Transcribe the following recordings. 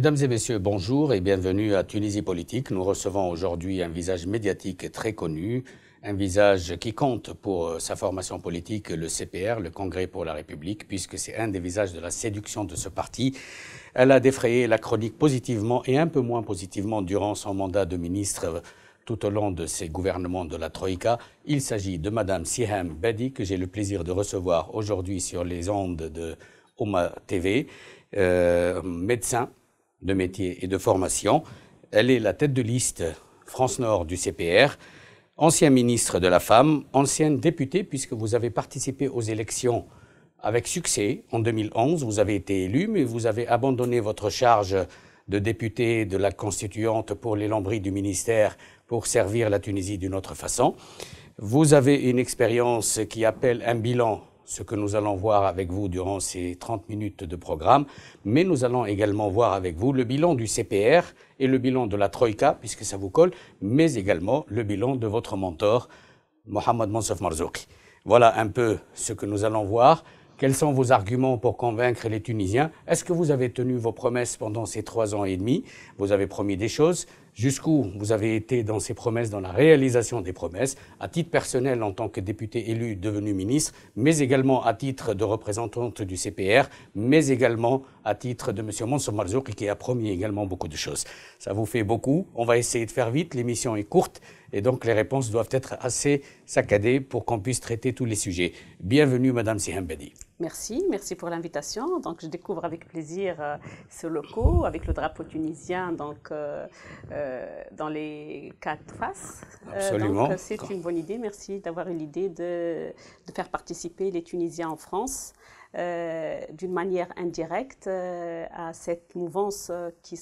Mesdames et messieurs, bonjour et bienvenue à Tunisie Politique. Nous recevons aujourd'hui un visage médiatique très connu, un visage qui compte pour euh, sa formation politique, le CPR, le Congrès pour la République, puisque c'est un des visages de la séduction de ce parti. Elle a défrayé la chronique positivement et un peu moins positivement durant son mandat de ministre euh, tout au long de ses gouvernements de la Troïka. Il s'agit de Madame Siham Badi, que j'ai le plaisir de recevoir aujourd'hui sur les ondes de Oma TV, euh, médecin, de métier et de formation. Elle est la tête de liste France Nord du CPR, ancien ministre de la Femme, ancienne députée, puisque vous avez participé aux élections avec succès en 2011. Vous avez été élue, mais vous avez abandonné votre charge de députée de la Constituante pour les lambris du ministère pour servir la Tunisie d'une autre façon. Vous avez une expérience qui appelle un bilan ce que nous allons voir avec vous durant ces 30 minutes de programme, mais nous allons également voir avec vous le bilan du CPR et le bilan de la Troïka, puisque ça vous colle, mais également le bilan de votre mentor, Mohamed Mansouf Marzouki. Voilà un peu ce que nous allons voir. Quels sont vos arguments pour convaincre les Tunisiens Est-ce que vous avez tenu vos promesses pendant ces trois ans et demi Vous avez promis des choses jusqu'où vous avez été dans ces promesses, dans la réalisation des promesses, à titre personnel en tant que député élu devenu ministre, mais également à titre de représentante du CPR, mais également à titre de M. Mansour Marzouk qui a promis également beaucoup de choses. Ça vous fait beaucoup. On va essayer de faire vite. L'émission est courte et donc les réponses doivent être assez saccadées pour qu'on puisse traiter tous les sujets. Bienvenue, Mme Sihembedi. Merci, merci pour l'invitation. Donc, je découvre avec plaisir euh, ce locaux avec le drapeau tunisien donc, euh, euh, dans les quatre faces. Absolument. c'est une bonne idée. Merci d'avoir eu l'idée de, de faire participer les Tunisiens en France euh, d'une manière indirecte euh, à cette mouvance euh, qui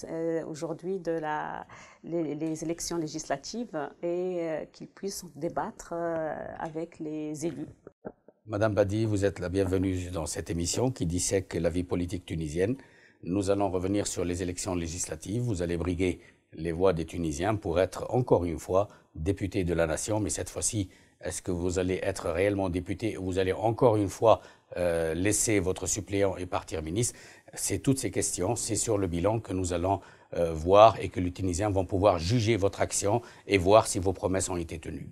aujourd'hui de la, les, élections législatives et qu'ils puissent débattre avec les élus. Madame Badi, vous êtes la bienvenue dans cette émission qui dissèque la vie politique tunisienne. Nous allons revenir sur les élections législatives. Vous allez briguer les voix des Tunisiens pour être encore une fois député de la nation, mais cette fois-ci, est-ce que vous allez être réellement député ou vous allez encore une fois euh, laisser votre suppléant et partir ministre C'est toutes ces questions, c'est sur le bilan que nous allons euh, voir et que les Tunisiens vont pouvoir juger votre action et voir si vos promesses ont été tenues.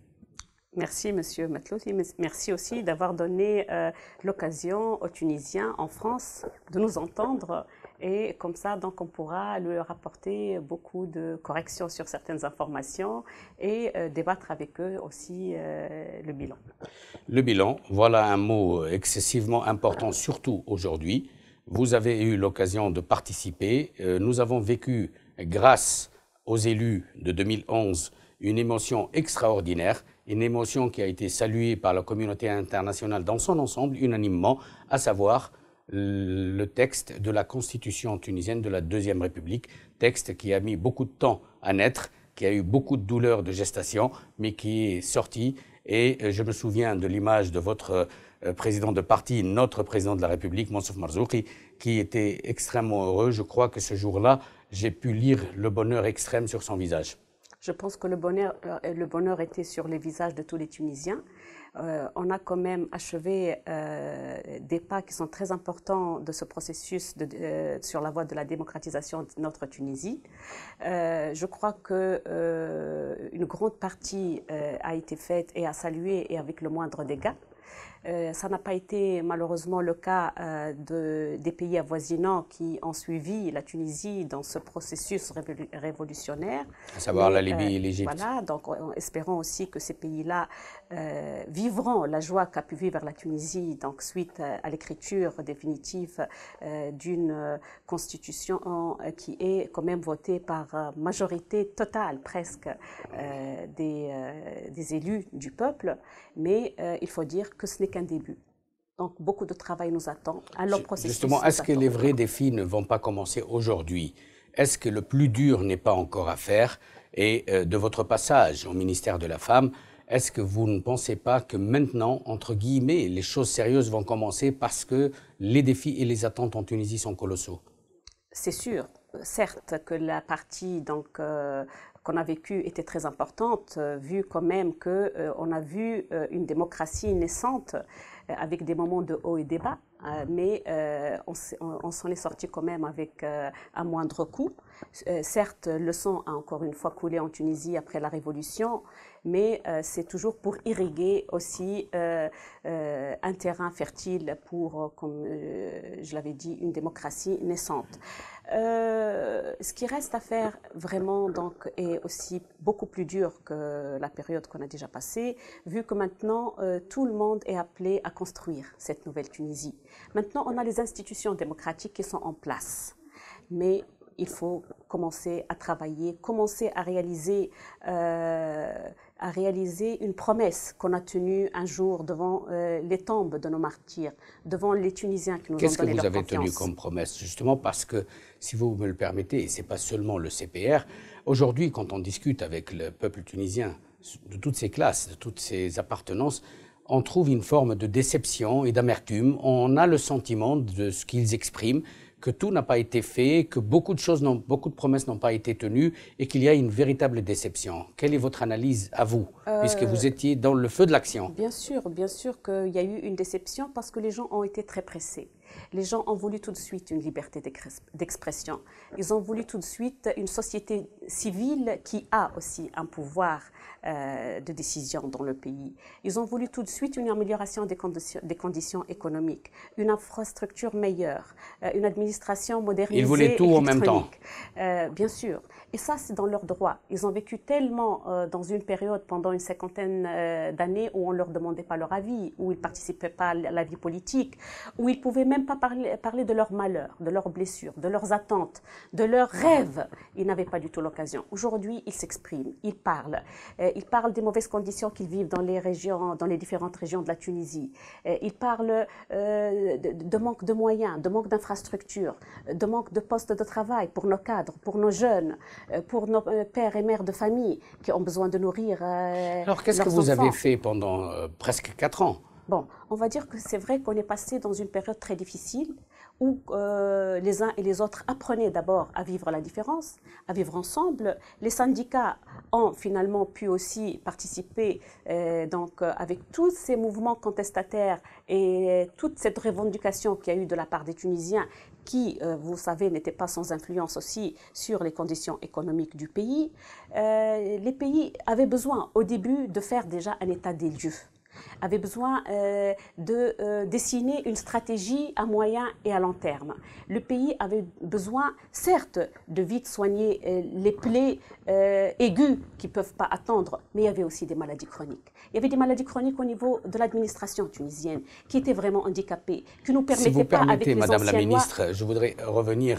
Merci, Monsieur Matlouti. Merci aussi d'avoir donné euh, l'occasion aux Tunisiens en France de nous entendre et comme ça, donc, on pourra leur apporter beaucoup de corrections sur certaines informations et euh, débattre avec eux aussi euh, le bilan. Le bilan, voilà un mot excessivement important, surtout aujourd'hui. Vous avez eu l'occasion de participer. Euh, nous avons vécu, grâce aux élus de 2011, une émotion extraordinaire une émotion qui a été saluée par la communauté internationale dans son ensemble unanimement, à savoir le texte de la Constitution tunisienne de la Deuxième République, texte qui a mis beaucoup de temps à naître, qui a eu beaucoup de douleurs de gestation, mais qui est sorti. Et euh, je me souviens de l'image de votre euh, président de parti, notre président de la République, Mansouf Marzouki, qui était extrêmement heureux. Je crois que ce jour-là, j'ai pu lire le bonheur extrême sur son visage. Je pense que le bonheur, euh, le bonheur était sur les visages de tous les Tunisiens. Euh, on a quand même achevé euh, des pas qui sont très importants de ce processus euh, sur la voie de la démocratisation de notre Tunisie. je crois que une grande partie a été faite et à saluer et avec le moindre dégât. Euh, ça n'a pas été malheureusement le cas euh, de, des pays avoisinants qui ont suivi la Tunisie dans ce processus révolutionnaire. À savoir la Libye euh, et l'Égypte. Voilà, donc en espérant aussi que ces pays-là vivront la joie qu'a pu vivre la Tunisie donc, suite à l'écriture définitive d'une constitution qui est quand même votée par majorité totale presque des, des élus du peuple. Mais il faut dire que ce n'est début. Donc beaucoup de travail nous attend à leur processus. Justement, est-ce que les vrais défis ne vont pas commencer aujourd'hui Est-ce que le plus dur n'est pas encore à faire Et euh, de votre passage au ministère de la Femme, est-ce que vous ne pensez pas que maintenant, entre guillemets, les choses sérieuses vont commencer parce que les défis et les attentes en Tunisie sont colossaux C'est sûr certes que la partie donc euh, qu'on a vécu était très importante, euh, vu quand même qu'on euh, on a vu euh, une démocratie naissante avec des moments de haut et de bas, hein, mais on, on s'en est sorti quand même avec un moindre coût. certes, le sang a encore une fois coulé en Tunisie après la Révolution, mais c'est toujours pour irriguer aussi un terrain fertile pour, comme je l'avais dit, une démocratie naissante. Euh, ce qui reste à faire vraiment donc est aussi beaucoup plus dur que la période qu'on a déjà passée, vu que maintenant euh, tout le monde est appelé à construire cette nouvelle Tunisie. Maintenant, on a les institutions démocratiques qui sont en place, mais il faut commencer à travailler, commencer à réaliser euh, à réaliser une promesse qu'on a tenue un jour devant euh, les tombes de nos martyrs, devant les Tunisiens qui nous Qu'est-ce que vous avez tenu comme promesse Justement parce que, si vous me le permettez, et ce n'est pas seulement le CPR, aujourd'hui, quand on discute avec le peuple tunisien de toutes ses classes, de toutes ses appartenances, on trouve une forme de déception et d'amertume. On a le sentiment de ce qu'ils expriment que tout n'a pas été fait, que beaucoup de choses, beaucoup de promesses n'ont pas été tenues et qu'il y a une véritable déception. Quelle est votre analyse à vous, euh, puisque vous étiez dans le feu de l'action Bien sûr, bien sûr qu'il y a eu une déception parce que les gens ont été très pressés. Les gens ont voulu tout de suite une liberté d'expression. Ils ont voulu tout de suite une société civile qui a aussi un pouvoir euh, de décision dans le pays. Ils ont voulu tout de suite une amélioration des, conditions, des conditions économiques, une infrastructure meilleure, euh, une administration modernisée. Ils voulaient tout en même temps. Euh, bien sûr. Et ça, c'est dans leurs droits. Ils ont vécu tellement euh, dans une période pendant une cinquantaine d'années où on ne leur demandait pas leur avis, où ils ne participaient pas à la vie politique, où ils ne pouvaient même pas parler, parler de leurs malheurs, de leurs blessures, de leurs attentes, de leurs rêves. Ils n'avaient pas du tout l'occasion. Aujourd'hui, ils s'expriment, ils parlent. Euh, il parle des mauvaises conditions qu'ils vivent dans les régions, dans les différentes régions de la Tunisie. Euh, il parle euh, de, manque de moyens, de manque d'infrastructures, de manque de postes de travail pour nos cadres, pour nos jeunes, pour nos pères et mères de famille qui ont besoin de nourrir. Alors qu'est-ce que vous avez fait pendant presque quatre ans Bon, on va dire que c'est vrai qu'on est passé dans une période très difficile où euh, les uns et les autres apprenaient d'abord à vivre la différence, à vivre ensemble. Les syndicats ont finalement pu aussi participer euh, donc, euh, avec tous ces mouvements contestataires et toute cette revendication qu'il y a eu de la part des Tunisiens qui, vous savez, n'était pas sans influence aussi sur les conditions économiques du pays. les pays avaient besoin au début de faire déjà un état des lieux avait besoin euh, de euh, dessiner une stratégie à moyen et à long terme. Le pays avait besoin, certes, de vite soigner euh, les plaies aiguës qui ne peuvent pas attendre, mais il y avait aussi des maladies chroniques. Il y avait des maladies chroniques au niveau de l'administration tunisienne qui étaient vraiment handicapées, qui nous permettaient si vous pas, permettez, avec Madame la ministre, je voudrais revenir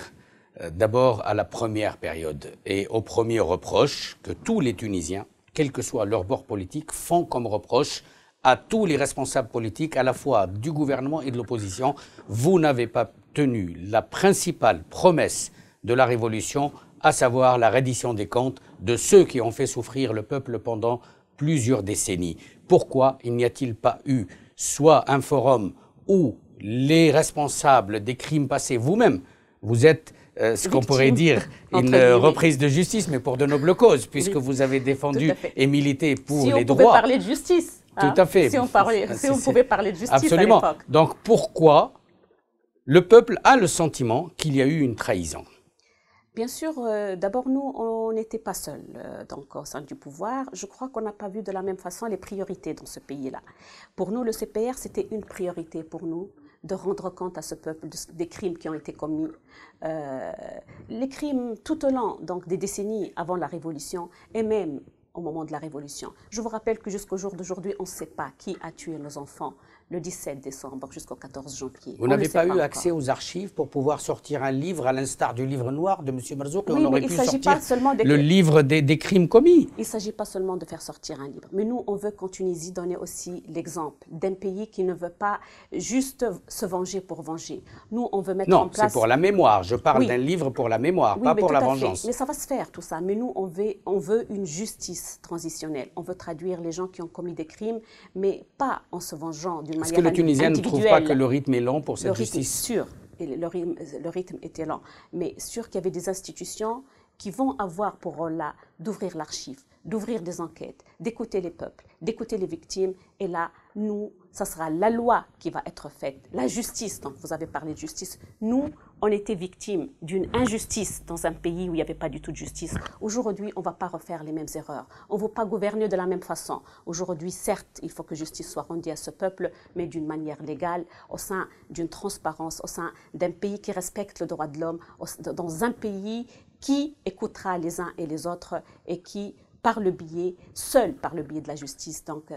d'abord à la première période et au premier reproche que tous les Tunisiens, quel que soit leur bord politique, font comme reproche à tous les responsables politiques, à la fois du gouvernement et de l'opposition. Vous n'avez pas tenu la principale promesse de la révolution, à savoir la reddition des comptes de ceux qui ont fait souffrir le peuple pendant plusieurs décennies. Pourquoi il n'y a-t-il pas eu soit un forum où les responsables des crimes passés, vous-même, vous êtes euh, ce qu'on pourrait dire une euh, reprise de justice, mais pour de nobles causes, puisque vous avez défendu et milité pour les droits. Si On parler de justice. Hein, à fait. Si on, pouvait parler de justice Absolument. à l'époque. Donc pourquoi le peuple a le sentiment qu'il y a eu une trahison Bien sûr, euh, d'abord, nous, on n'était pas seuls euh, au sein du pouvoir. Je crois qu'on n'a pas vu de la même façon les priorités dans ce pays-là. Pour nous, le CPR, c'était une priorité pour nous de rendre compte à ce peuple des crimes qui ont été commis. Euh, les crimes tout au long donc, des décennies avant la Révolution et même au moment de la révolution. Je vous rappelle que jusqu'au jour d'aujourd'hui, on ne sait pas qui a tué nos enfants le 17 décembre jusqu'au 14 janvier. Vous n'avez pas, eu accès aux archives pour pouvoir sortir un livre à l'instar du livre noir de M. Marzouk oui, on aurait pu sortir seulement le livre des, crimes commis. Il ne s'agit pas seulement de faire sortir un livre, mais nous, on veut qu'en Tunisie, donner aussi l'exemple d'un pays qui ne veut pas juste se venger pour venger. Nous, on veut mettre en place... Non, c'est pour la mémoire. Je parle d'un livre pour la mémoire, pas pour la vengeance. Mais ça va se faire, tout ça. Mais nous, on veut, on veut une justice transitionnelle. On veut traduire les gens qui ont commis des crimes, mais pas en se vengeant d'une est-ce que le Tunisien ne trouve pas que le rythme est lent pour cette justice sûr, le rythme, le rythme était lent, mais sûr qu'il y avait des institutions qui vont avoir pour rôle là d'ouvrir l'archive, d'ouvrir des enquêtes, d'écouter les peuples, d'écouter les victimes. Et là, nous, ça sera la loi qui va être faite, la justice. Donc, vous avez parlé de justice. Nous, on était victime d'une injustice dans un pays où il n'y avait pas du tout de justice. Aujourd'hui, on ne va pas refaire les mêmes erreurs. On ne va pas gouverner de la même façon. Aujourd'hui, certes, il faut que justice soit rendue à ce peuple, mais d'une manière légale, au sein d'une transparence, au sein d'un pays qui respecte le droit de l'homme, dans un pays qui écoutera les uns et les autres et qui, par le biais, seul par le biais de la justice, donc,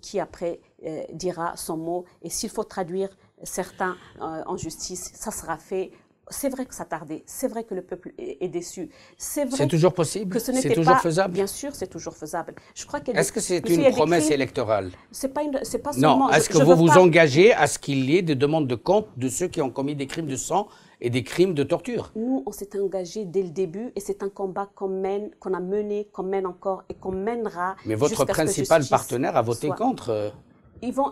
qui après euh, dira son mot. Et s'il faut traduire certains euh, en justice, ça sera fait c'est vrai que ça tardait, c'est vrai que le peuple est, déçu. C'est vrai. C'est toujours possible. c'est toujours faisable. Bien sûr, c'est toujours faisable. Je crois Est-ce que c'est une promesse électorale C'est pas une, c'est pas seulement. Non. Est-ce que vous vous engagez à ce qu'il y ait des demandes de compte de ceux qui ont commis des crimes de sang et des crimes de torture Nous, on s'est engagé dès le début et c'est un combat qu'on mène, qu'on a mené, qu'on mène encore et qu'on mènera. Mais votre principal partenaire a voté contre. Euh, ils vont,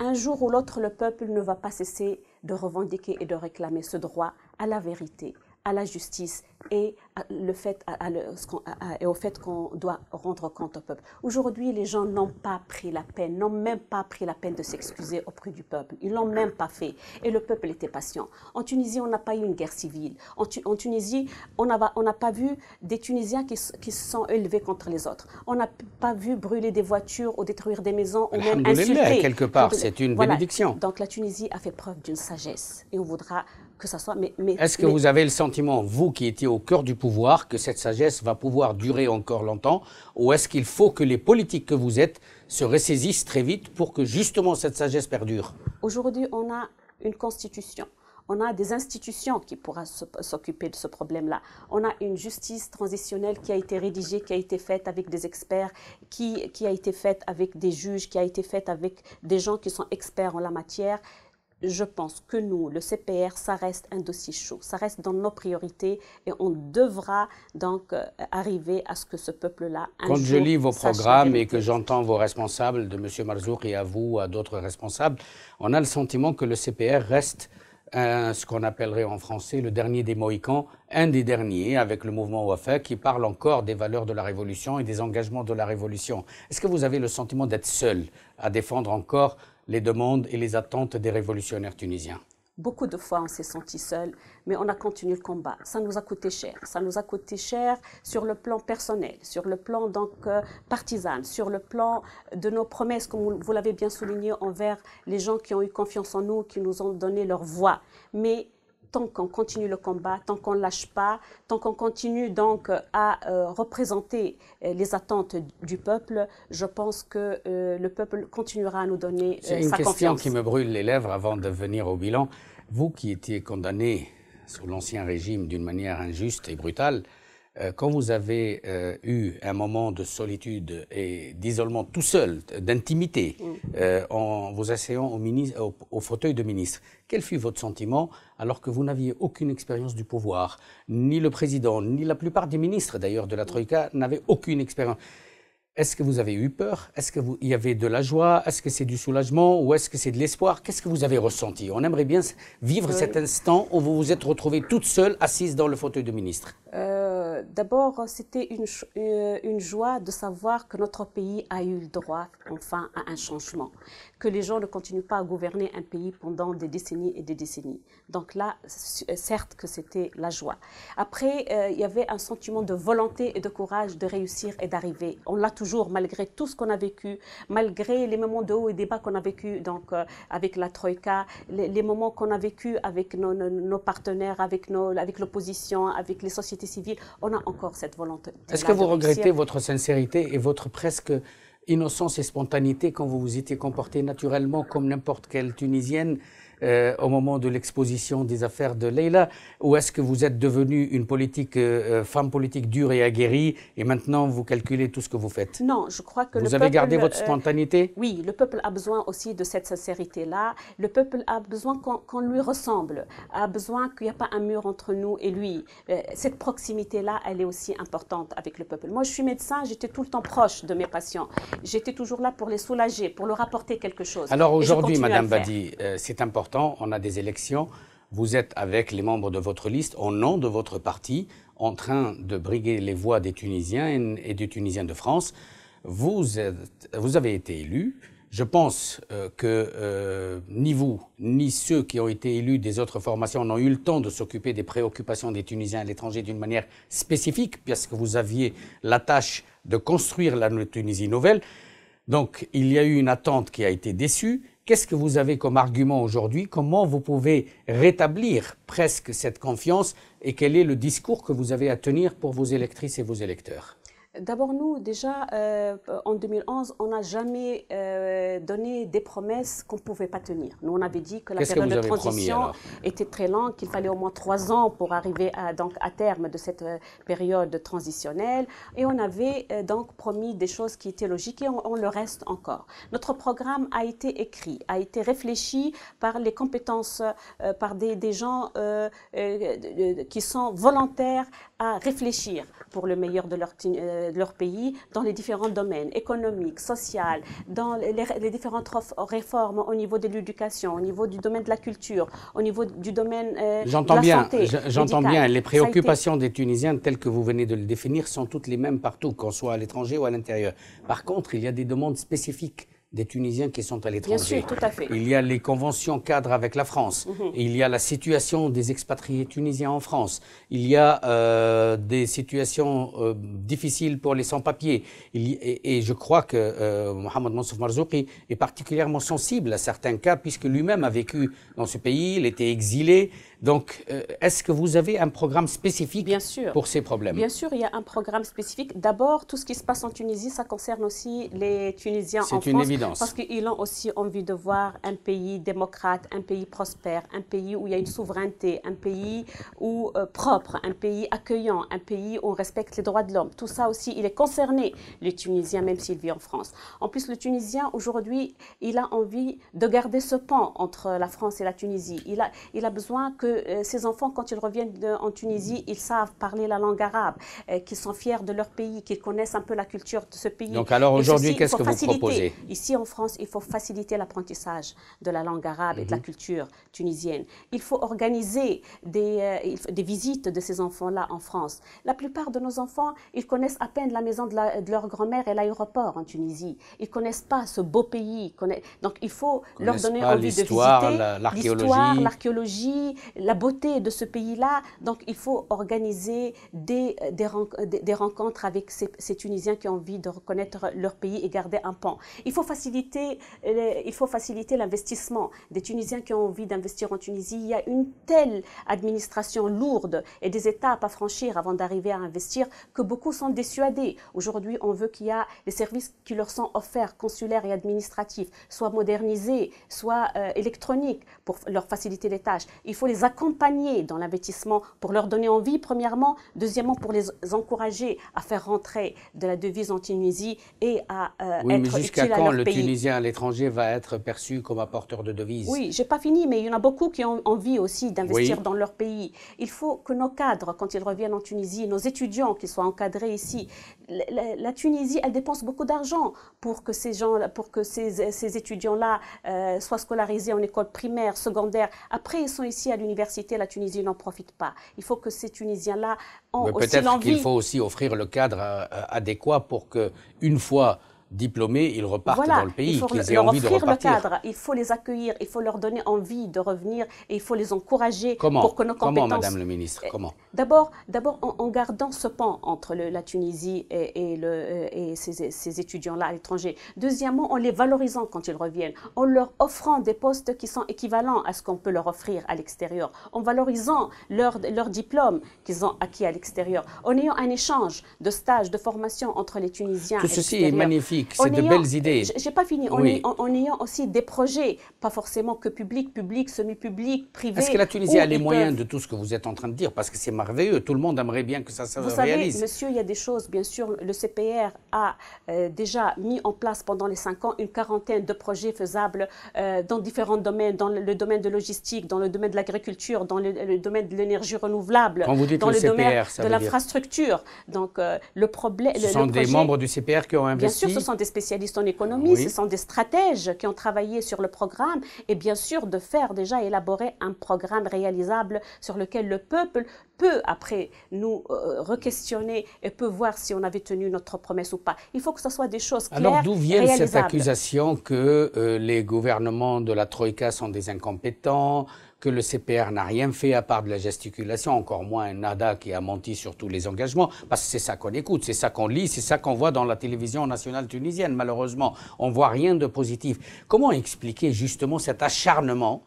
un jour ou l'autre, le peuple ne va pas cesser de revendiquer et de réclamer ce droit à la vérité, à la justice et, le fait, à, au fait qu'on doit rendre compte au peuple. Aujourd'hui, les gens n'ont pas pris la peine, n'ont même pas pris la peine de s'excuser auprès du peuple. Ils l'ont même pas fait. Et le peuple était patient. En Tunisie, on n'a pas eu une guerre civile. En, Tunisie, on n'a pas vu des Tunisiens qui, se sont élevés contre les autres. On n'a pas vu brûler des voitures ou détruire des maisons ou même insulter. quelque part, c'est une bénédiction. Donc la Tunisie a fait preuve d'une sagesse. Et on voudra est-ce que vous avez le sentiment, vous qui étiez au cœur du pouvoir, que cette sagesse va pouvoir durer encore longtemps Ou est-ce qu'il faut que les politiques que vous êtes se ressaisissent très vite pour que justement cette sagesse perdure Aujourd'hui, on a une constitution. On a des institutions qui pourront s'occuper de ce problème-là. On a une justice transitionnelle qui a été rédigée, qui a été faite avec des experts, qui a été faite avec des juges, qui a été faite avec des gens qui sont experts en la matière je pense que nous, le CPR, ça reste un dossier chaud, ça reste dans nos priorités et on devra donc euh, arriver à ce que ce peuple-là. Quand je lis vos programmes et que j'entends vos responsables, de M. Marzouk et à vous, à d'autres responsables, on a le sentiment que le CPR reste ce qu'on appellerait en français le dernier des Mohicans, un des derniers avec le mouvement Wafa qui parle encore des valeurs de la Révolution et des engagements de la Révolution. Est-ce que vous avez le sentiment d'être seul à défendre encore les demandes et les attentes des révolutionnaires tunisiens. Beaucoup de fois, on s'est senti seul, mais on a continué le combat. Ça nous a coûté cher. Ça nous a coûté cher sur le plan personnel, sur le plan donc euh, partisan, sur le plan de nos promesses, comme vous l'avez bien souligné, envers les gens qui ont eu confiance en nous, qui nous ont donné leur voix. Mais tant qu'on continue le combat, tant qu'on ne lâche pas, tant qu'on continue donc euh, à euh, représenter euh, les attentes du peuple, je pense que le peuple continuera à nous donner sa confiance. une question qui me brûle les lèvres avant de venir au bilan. Vous qui étiez condamné sous l'Ancien Régime d'une manière injuste et brutale, quand vous avez eu un moment de solitude et d'isolement tout seul, d'intimité, mm. en vous asseyant au, fauteuil de ministre, quel fut votre sentiment alors que vous n'aviez aucune expérience du pouvoir Ni le président, ni la plupart des ministres d'ailleurs de la Troïka n'avaient aucune expérience. Est-ce que vous avez eu peur Est-ce qu'il y avait de la joie Est-ce que c'est du soulagement Ou est-ce que c'est de l'espoir Qu'est-ce que vous avez ressenti On aimerait bien vivre cet instant où vous vous êtes retrouvée toute seule assise dans le fauteuil de ministre. Euh, d'abord, c'était une, euh, une, joie de savoir que notre pays a eu le droit, enfin, à un changement, que les gens ne continuent pas à gouverner un pays pendant des décennies et des décennies. Donc là, euh, certes que c'était la joie. Après, euh, il y avait un sentiment de volonté et de courage de réussir et d'arriver. On l'a toujours, malgré tout ce qu'on a vécu, malgré les moments de haut et débat qu'on a vécu, donc avec la Troïka, les, moments qu'on a vécu avec nos, nos partenaires, avec, nos, avec l'opposition, avec les sociétés civiles on a encore cette volonté. Est-ce que vous regrettez votre sincérité et votre presque innocence et spontanéité quand vous vous étiez comporté naturellement comme n'importe quelle Tunisienne euh, au moment de l'exposition des affaires de Leila Ou est-ce que vous êtes devenue une politique, euh, euh, femme politique dure et aguerrie et maintenant vous calculez tout ce que vous faites Non, je crois que vous avez gardé votre spontanéité Oui, le peuple a besoin aussi de cette sincérité-là. Le peuple a besoin qu'on lui ressemble, a besoin qu'il n'y ait pas un mur entre nous et lui. cette proximité-là, elle est aussi importante avec le peuple. Moi, je suis médecin, j'étais tout le temps proche de mes patients. J'étais toujours là pour les soulager, pour leur apporter quelque chose. Alors aujourd'hui, Madame Badi, c'est important on a des élections, vous êtes avec les membres de votre liste, au nom de votre parti, en train de briguer les voix des Tunisiens et des Tunisiens de France. Vous, avez été élu. Je pense euh, que euh, ni vous, ni ceux qui ont été élus des autres formations n'ont eu le temps de s'occuper des préoccupations des Tunisiens à l'étranger d'une manière spécifique, puisque vous aviez la tâche de construire la Tunisie nouvelle. Donc il y a eu une attente qui a été déçue Qu'est-ce que vous avez comme argument aujourd'hui Comment vous pouvez rétablir presque cette confiance Et quel est le discours que vous avez à tenir pour vos électrices et vos électeurs D'abord, nous, déjà, euh, en 2011, on n'a jamais euh, donné des promesses qu'on ne pouvait pas tenir. Nous, on avait dit que la période de transition était très longue, qu'il fallait au moins trois ans pour arriver à, donc, à terme de cette euh, période transitionnelle. Et on avait donc promis des choses qui étaient logiques et on, le reste encore. Notre programme a été écrit, a été réfléchi par les compétences, par des gens qui sont volontaires à réfléchir pour le meilleur de leur, euh, leur pays dans les différents domaines économiques, sociaux, dans les, différentes réformes au niveau de l'éducation, au niveau du domaine de la culture, au niveau du domaine euh, de la santé bien, J'entends bien, les préoccupations des Tunisiens telles que vous venez de le définir sont toutes les mêmes partout, qu'on soit à l'étranger ou à l'intérieur. Par contre, il y a des demandes spécifiques des Tunisiens qui sont à l'étranger. sûr, tout à fait. Il y a les conventions cadres avec la France. Mhm. Il y a la situation des expatriés tunisiens en France. Il y a euh, des situations euh, difficiles pour les sans-papiers. Et, je crois que euh, Mohamed Mansouf Marzouki est particulièrement sensible à certains cas puisque lui-même a vécu dans ce pays, il était exilé. Donc, euh, est-ce que vous avez un programme spécifique pour ces problèmes Bien sûr, il y a un programme spécifique. D'abord, tout ce qui se passe en Tunisie, ça concerne aussi les Tunisiens en France. C'est une évidence. Parce qu'ils ont aussi envie de voir un pays démocrate, un pays prospère, un pays où il y a une souveraineté, un pays où, euh, propre, un pays accueillant, un pays où on respecte les droits de l'homme. Tout ça aussi, il est concerné, les Tunisiens, même s'ils vivent en France. En plus, le Tunisien, aujourd'hui, il a envie de garder ce pont entre la France et la Tunisie. Il a, il a besoin que euh, ces enfants, quand ils reviennent en Tunisie, ils savent parler la langue arabe, euh, qu'ils sont fiers de leur pays, qu'ils connaissent un peu la culture de ce pays. Donc alors aujourd'hui, qu'est-ce que vous proposez Ici en France, il faut faciliter l'apprentissage de la langue arabe et de la mhm. culture tunisienne. Il faut organiser des, euh, des visites de ces enfants-là en France. La plupart de nos enfants, ils connaissent à peine la maison de, de leur grand-mère et l'aéroport en Tunisie. Ils connaissent pas ce beau pays. Donc il faut leur donner envie de visiter l'histoire, l'archéologie, la beauté de ce pays-là. Donc, il faut organiser des, euh, euh, des, rencontres avec ces, Tunisiens qui ont envie de reconnaître leur pays et garder un pan. Euh, il faut faciliter, l'investissement des Tunisiens qui ont envie d'investir en Tunisie. Il y a une telle administration lourde et des étapes à franchir avant d'arriver à investir que beaucoup sont dissuadés. Aujourd'hui, on veut qu'il y a les services qui leur sont offerts, consulaires et administratifs, soit modernisés, soit électroniques pour leur faciliter les tâches. Il faut les accompagner dans l'investissement pour leur donner envie, premièrement. Deuxièmement, pour les encourager à faire rentrer de la devise en Tunisie et à euh, oui, mais jusqu'à quand le Tunisien à l'étranger va être perçu comme apporteur de devises Oui, j'ai pas fini, mais il y en a beaucoup qui ont envie aussi d'investir dans leur pays. Il faut que nos cadres, quand ils reviennent en Tunisie, nos étudiants qui soient encadrés ici, la Tunisie, elle dépense beaucoup d'argent pour que ces gens, pour que ces, étudiants-là euh, soient scolarisés en école primaire, secondaire. Après, ils sont ici à l'université. La Tunisie n'en profite pas. Il faut que ces Tunisiens-là ont aussi l'envie. Peut-être qu'il faut aussi offrir le cadre euh, euh, adéquat pour que, une fois diplômés, ils repartent dans le pays, qu'ils aient envie de repartir. le cadre, il faut les accueillir, il faut leur donner envie de revenir et il faut les encourager comment, pour que nos compétences... Comment, Madame le Ministre, eh, comment D'abord, d'abord en, gardant ce pont entre la Tunisie et, le, euh, et ces, étudiants-là à l'étranger. Deuxièmement, en les valorisant quand ils reviennent, en leur offrant des postes qui sont équivalents à ce qu'on peut leur offrir à l'extérieur, en valorisant leur, leur diplôme qu'ils ont acquis à l'extérieur, en ayant un échange de stages, de formation entre les Tunisiens Tout et ceci est magnifique c'est de belles idées. J'ai pas fini. En, ayant aussi des projets, pas forcément que public, public, semi-public, privé. Est-ce que la Tunisie a les moyens de tout ce que vous êtes en train de dire Parce que c'est merveilleux. Tout le monde aimerait bien que ça se vous Savez, monsieur, il y a des choses. Bien sûr, le CPR a euh, déjà mis en place pendant les cinq ans une quarantaine de projets faisables euh, dans différents domaines, dans le, domaine de logistique, dans le domaine de l'agriculture, dans le, domaine de l'énergie renouvelable, dans le, domaine de l'infrastructure. Donc euh, le problème. Ce sont des membres du CPR qui ont investi sont des spécialistes en économie, ce sont des stratèges qui ont travaillé sur le programme et bien sûr de faire déjà élaborer un programme réalisable sur lequel le peuple peut après nous euh, re-questionner et peut voir si on avait tenu notre promesse ou pas. Il faut que ce soit des choses claires. Alors d'où vient cette accusation que euh, les gouvernements de la Troïka sont des incompétents, que le CPR n'a rien fait à part de la gesticulation, encore moins un NADA qui a menti sur tous les engagements, parce que c'est ça qu'on écoute, c'est ça qu'on lit, c'est ça qu'on voit dans la télévision nationale tunisienne, malheureusement. On voit rien de positif. Comment expliquer justement cet acharnement,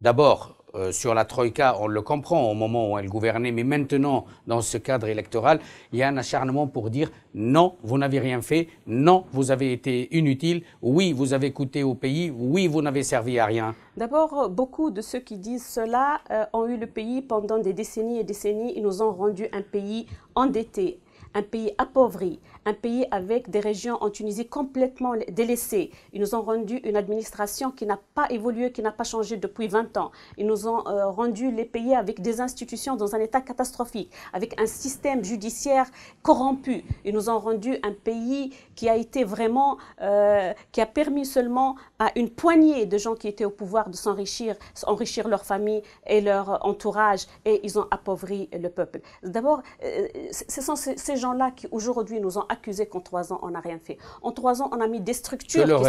d'abord euh, sur la Troïka, on le comprend au moment où elle gouvernait, mais maintenant, dans ce cadre électoral, il y a un acharnement pour dire non, vous n'avez rien fait, non, vous avez été inutile, oui, vous avez coûté au pays, oui, vous n'avez servi à rien. D'abord, beaucoup de ceux qui disent cela euh, ont eu le pays pendant des décennies et décennies, ils nous ont rendu un pays endetté, un pays appauvri, un pays avec des régions en Tunisie complètement délaissées. Ils nous ont rendu une administration qui n'a pas évolué, qui n'a pas changé depuis 20 ans. Ils nous ont euh, rendu les pays avec des institutions dans un état catastrophique, avec un système judiciaire corrompu. Ils nous ont rendu un pays qui a été vraiment, euh, qui a permis seulement à une poignée de gens qui étaient au pouvoir de s'enrichir, enrichir leur famille et leur entourage, et ils ont appauvri le peuple. D'abord, euh, ce sont ces, ces gens-là qui aujourd'hui nous ont accusé qu'en trois ans, on n'a rien fait. En trois ans, on a mis des structures. Je leur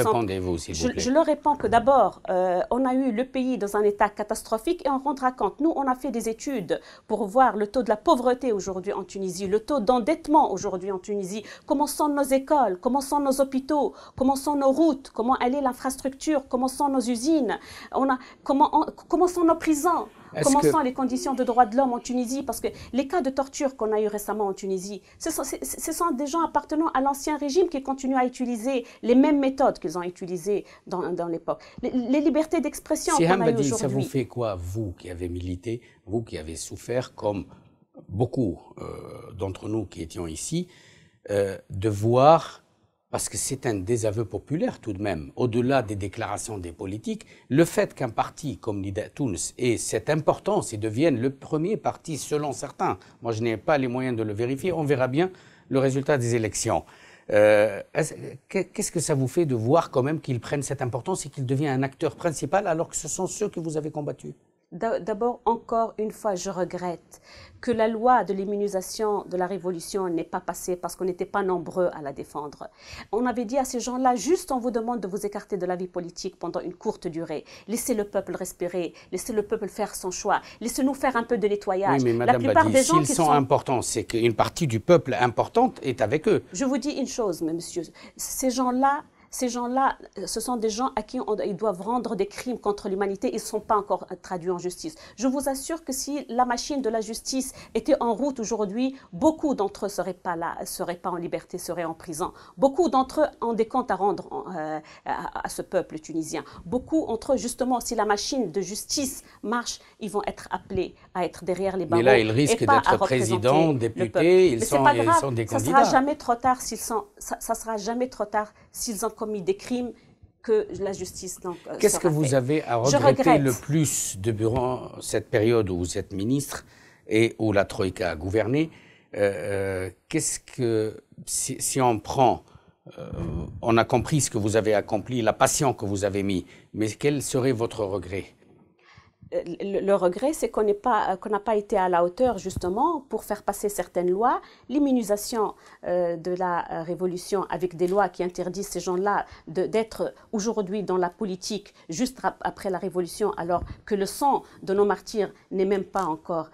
vous s'il vous plaît. Je, leur réponds que d'abord, euh, on a eu le pays dans un état catastrophique et on rendra compte. Nous, on a fait des études pour voir le taux de la pauvreté aujourd'hui en Tunisie, le taux d'endettement aujourd'hui en Tunisie, comment sont nos écoles, comment sont nos hôpitaux, comment sont nos routes, comment est l'infrastructure, comment sont nos usines, on a, comment, comment sont nos prisons. Comment les conditions de droits de l'homme en Tunisie Parce que les cas de torture qu'on a eu récemment en Tunisie, ce sont, des gens appartenant à l'ancien régime qui continuent à utiliser les mêmes méthodes qu'ils ont utilisées dans, l'époque. Les, libertés d'expression qu'on a aujourd'hui. ça vous fait quoi, vous qui avez milité, vous qui avez souffert, comme beaucoup euh, d'entre nous qui étions ici, euh, de voir parce que c'est un désaveu populaire tout de même, au-delà des déclarations des politiques, le fait qu'un parti comme l'IDA Tunis ait cette importance et devienne le premier parti selon certains, moi je n'ai pas les moyens de le vérifier, on verra bien le résultat des élections. Euh, Qu'est-ce que ça vous fait de voir quand même qu'ils prennent cette importance et qu'il devient un acteur principal alors que ce sont ceux que vous avez combattus d'abord encore une fois, je regrette que la loi de l'immunisation de la Révolution n'ait pas passé parce qu'on n'était pas nombreux à la défendre. On avait dit à ces gens-là, juste on vous demande de vous écarter de la vie politique pendant une courte durée. Laissez le peuple respirer, laissez le peuple faire son choix, laissez-nous faire un peu de nettoyage. mais la plupart des gens qui sont, importants, c'est qu'une partie du peuple importante est avec eux. Je vous dis une chose, monsieur, ces gens-là, ces gens-là, euh, ce sont des gens à qui ils doivent rendre des crimes contre l'humanité, ils ne sont pas encore euh, traduits en justice. Je vous assure que si la machine de la justice était en route aujourd'hui, beaucoup d'entre eux seraient pas là, seraient pas en liberté, seraient en prison. Beaucoup d'entre eux ont des comptes à rendre euh, à, ce peuple tunisien. Beaucoup d'entre eux, justement, si la machine de justice marche, ils vont être appelés à être derrière les barreaux. Mais là, ils risquent d'être président, député, ils, sont, des candidats. Ça sera jamais trop tard s'ils sont, ça, ça sera jamais trop tard s'ils ont commis des crimes que la justice. Euh, qu'est-ce que vous avez à regretter le plus durant cette période où vous êtes ministre et où la Troïka a gouverné euh, euh, Qu'est-ce que, si, on prend, on a compris ce que vous avez accompli, la passion que vous avez mise, mais quel serait votre regret le, regret, c'est qu'on n'a pas été à la hauteur justement pour faire passer certaines lois. L'immunisation euh, de la euh, révolution avec des lois qui interdisent ces gens-là d'être aujourd'hui dans la politique juste après la révolution, alors que le sang de nos martyrs n'est même pas encore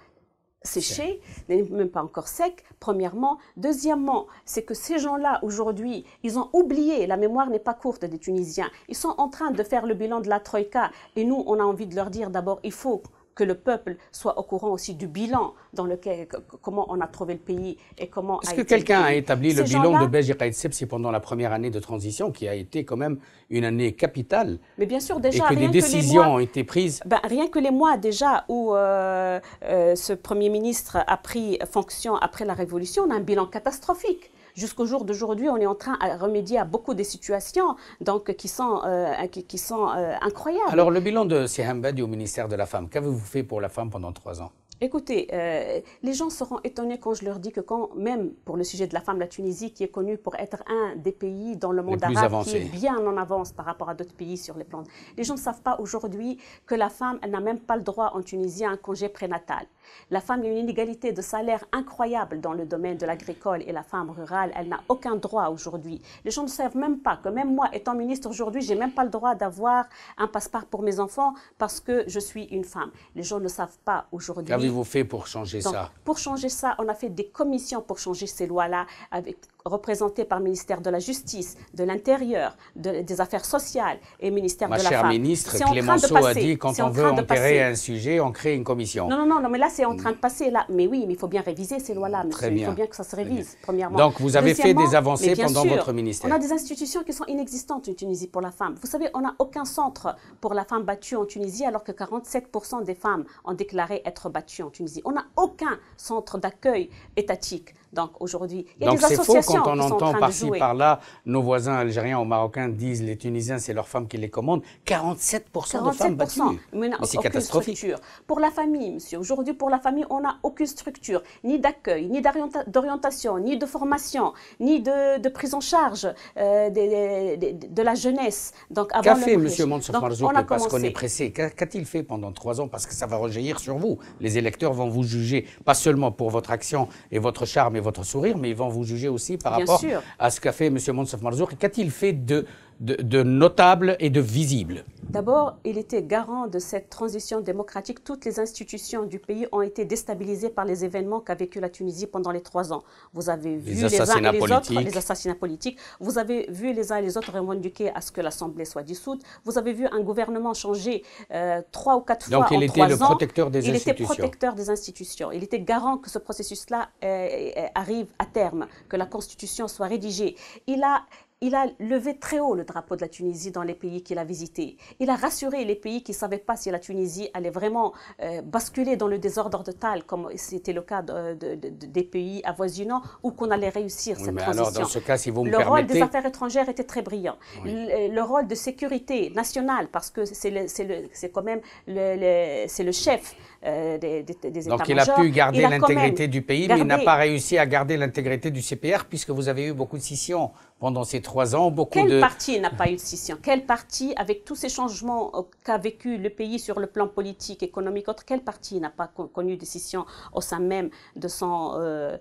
séché, n'est même pas encore sec, premièrement. Deuxièmement, c'est que ces gens-là, aujourd'hui, ils ont oublié, la mémoire n'est pas courte des Tunisiens, ils sont en train de faire le bilan de la Troïka. Et nous, on a envie de leur dire d'abord, il faut que le peuple soit au courant aussi du bilan dans lequel, comment on a trouvé le pays et comment. Est-ce que quelqu'un a établi le bilan de Belgique c'est pendant la première année de transition, qui a été quand même une année capitale Mais bien sûr, déjà, et que rien décisions que les ont été prises. Ben, rien que les mois déjà où euh, euh, ce premier ministre a pris fonction après la révolution, on a un bilan catastrophique. Jusqu'au jour d'aujourd'hui, on est en train de remédier à beaucoup de situations donc, qui sont, euh, qui, sont euh, incroyables. Alors, le bilan de Siham Badi au ministère de la Femme, qu'avez-vous fait pour la femme pendant trois ans Écoutez, euh, les gens seront étonnés quand je leur dis que quand même pour le sujet de la femme, la Tunisie, qui est connue pour être un des pays dans le monde arabe qui est bien en avance par rapport à d'autres pays sur les plans, les gens ne savent pas aujourd'hui que la femme, elle n'a même pas le droit en Tunisie à un congé prénatal. La femme, a une inégalité de salaire incroyable dans le domaine de l'agricole et la femme rurale, elle n'a aucun droit aujourd'hui. Les gens ne savent même pas que même moi, étant ministre aujourd'hui, j'ai même pas le droit d'avoir un passeport pour mes enfants parce que je suis une femme. Les gens ne savent pas aujourd'hui vous fait pour changer ça Pour changer ça, on a fait des commissions pour changer ces lois-là, avec représentés par le ministère de la Justice, de l'Intérieur, des Affaires sociales et ministère de la Femme. Ma chère ministre, Clémenceau a dit quand on veut enterrer un sujet, on crée une commission. Non, non, non, mais là c'est en train de mm. passer. Là. Mais oui, mais il faut bien réviser ces lois-là, bien. Il faut bien que ça se révise, premièrement. Donc vous avez fait des avancées pendant votre ministère. On a des institutions qui sont inexistantes en Tunisie pour la femme. Vous savez, on n'a aucun centre pour la femme battue en Tunisie alors que 47% des femmes ont déclaré être battues en Tunisie. On n'a aucun centre d'accueil étatique. Donc aujourd'hui, il y a Donc, des faux quand on entend par-ci, par-là, nos voisins algériens ou marocains disent les Tunisiens, c'est leurs femmes qui les commandent. 47%, de femmes battues. Mais, c'est catastrophique. Pour la famille, monsieur, aujourd'hui, pour la famille, on n'a aucune structure, ni d'accueil, ni d'orientation, ni de formation, ni de, prise en charge euh, de, la jeunesse. Donc, avant Qu'a fait monsieur Mansour Marzouk, parce qu'on est pressé Qu'a-t-il fait pendant trois ans Parce que ça va rejaillir sur vous. Les électeurs vont vous juger, pas seulement pour votre action et votre charme et votre sourire, mais ils vont vous juger aussi par rapport à ce qu'a fait M. Monsef Marzouk. Qu'a-t-il fait de de, de notable et de visible D'abord, il était garant de cette transition démocratique. Toutes les institutions du pays ont été déstabilisées par les événements qu'a vécu la Tunisie pendant les trois ans. Vous avez vu les, assassinats uns et les politiques. autres, les assassinats politiques. Vous avez vu les uns et les autres revendiquer à ce que l'Assemblée soit dissoute. Vous avez vu un gouvernement changer euh, trois ou quatre fois en trois ans. Donc il était le protecteur des institutions. Il était protecteur des institutions. Il était garant que ce processus-là euh, euh, arrive à terme, que la Constitution soit rédigée. Il a, il a levé très haut le drapeau de la Tunisie dans les pays qu'il a visités. Il a rassuré les pays qui ne savaient pas si la Tunisie allait vraiment euh, basculer dans le désordre total, comme c'était le cas des pays avoisinants, ou qu'on allait réussir cette transition. le rôle des affaires étrangères était très brillant. Euh, le, rôle de sécurité nationale, parce que c'est quand même le chef euh, des, des, Donc il a pu garder l'intégrité du pays, mais il n'a pas réussi à garder l'intégrité du CPR puisque vous avez eu beaucoup de scissions pendant ces trois ans. Beaucoup partie parti n'a pas eu de scission Quelle partie, avec tous ces changements euh, qu'a vécu le pays sur le plan politique, économique, autre, quelle partie n'a pas connu de scission au sein même de son, euh,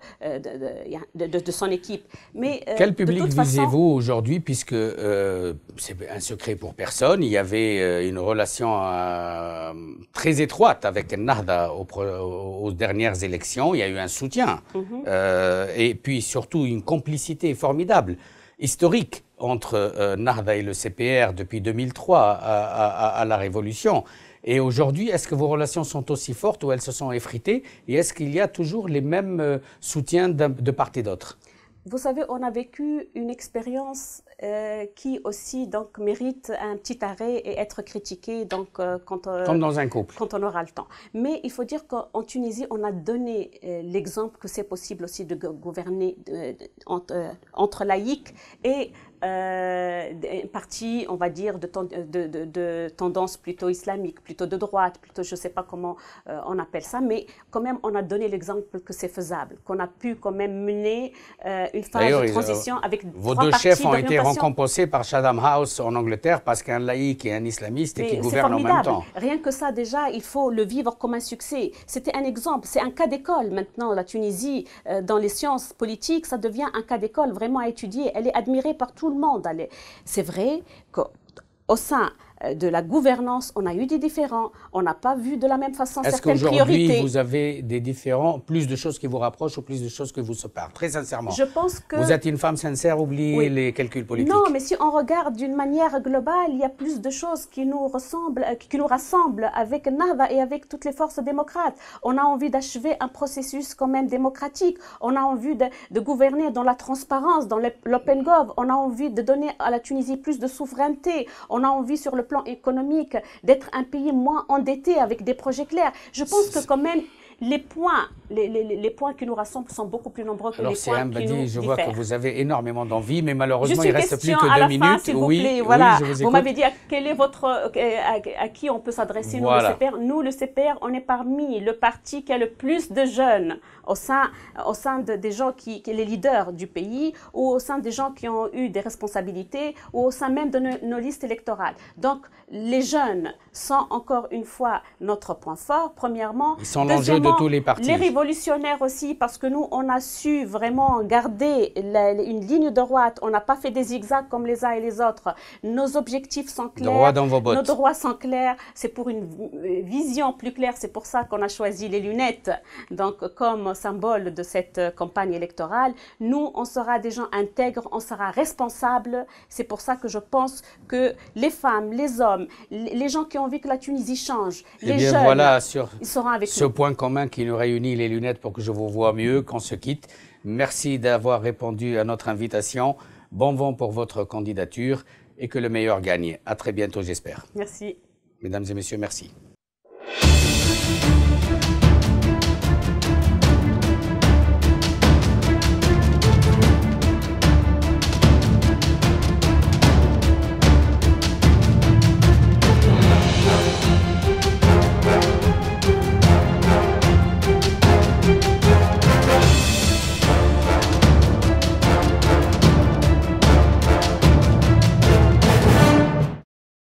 de, son équipe mais, Quel public visez-vous aujourd'hui puisque c'est un secret pour personne, il y avait une relation très étroite avec un aux, dernières élections, il y a eu un soutien mhm. euh, et puis surtout une complicité formidable, historique entre euh, Narda et le CPR depuis 2003 à, à la Révolution. Et aujourd'hui, est-ce que vos relations sont aussi fortes ou elles se sont effritées Et est-ce qu'il y a toujours les mêmes euh, soutiens de part et d'autre Vous savez, on a vécu une expérience euh, qui aussi donc mérite un petit arrêt et être critiqué donc euh, quand euh, comme dans un couple quand on aura le temps. Mais il faut dire qu'en Tunisie on a donné l'exemple que c'est possible aussi de gouverner entre, laïque laïcs et euh, parti, on va dire, de, de, de, tendance plutôt islamique, plutôt de droite, plutôt je sais pas comment on appelle ça, mais quand même, on a donné l'exemple que c'est faisable, qu'on a pu quand même mener une phase de transition avec vos trois deux chefs ont été composés par shadam House en Angleterre parce qu'un laïc et un islamiste et qui gouvernent en même temps. Rien que ça, déjà, il faut le vivre comme un succès. C'était un exemple, c'est un cas d'école maintenant. La Tunisie, euh, dans les sciences politiques, ça devient un cas d'école vraiment à étudier. Elle est admirée par tout le monde. C'est vrai qu'au sein euh, de la gouvernance, on a eu des différends. On n'a pas vu de la même façon certaines priorités. Est-ce qu'aujourd'hui, vous avez des différends, plus de choses qui vous rapprochent ou plus de choses qui vous séparent Très sincèrement. Je pense que... Vous êtes une femme sincère, oubliez les calculs politiques. Non, mais si on regarde d'une manière globale, il y a plus de choses qui nous, ressemblent, euh, qui nous rassemblent avec NAVA et avec toutes les forces démocrates. On a envie d'achever un processus quand même démocratique. On a envie de, de gouverner dans la transparence, dans l'open gov. On a envie de donner à la Tunisie plus de souveraineté. On a envie sur le plan économique, d'être un pays moins endetté avec des projets clairs. Je pense que quand même, les points, les, les, les, points qui nous rassemblent sont beaucoup plus nombreux que les points qui nous je vois que vous avez énormément d'envie, mais malheureusement, il ne reste plus que deux minutes. oui, voilà. vous, m'avez dit à, quel est votre, euh, à, qui on peut s'adresser, nous, le CPR. Nous, le CPR, on est parmi le parti qui a le plus de jeunes au sein, au sein des gens qui, sont les leaders du pays, ou au sein des gens qui ont eu des responsabilités, ou au sein même de nos, listes électorales. Donc, les jeunes sont encore une fois notre point fort, premièrement. Ils sont l'enjeu de tous les partis. Les révolutionnaires aussi, parce que nous, on a su vraiment garder une ligne de droite. On n'a pas fait des zigzags comme les uns et les autres. Nos objectifs sont clairs. dans vos Nos droits sont clairs. C'est pour une euh, vision plus claire. C'est pour ça qu'on a choisi les lunettes. Donc, comme symbole de cette euh, campagne électorale. Nous, on sera des gens intègres, on sera responsables. C'est pour ça que je pense que les femmes, les hommes, les gens qui ont envie que la Tunisie change, eh les jeunes, voilà sur ils seront avec ce point commun qui nous réunit les lunettes pour que je vous vois mieux qu'on se quitte. Merci d'avoir répondu à notre invitation. Bon vent pour votre candidature et que le meilleur gagne. À très bientôt, j'espère. Merci. Mesdames et messieurs, merci.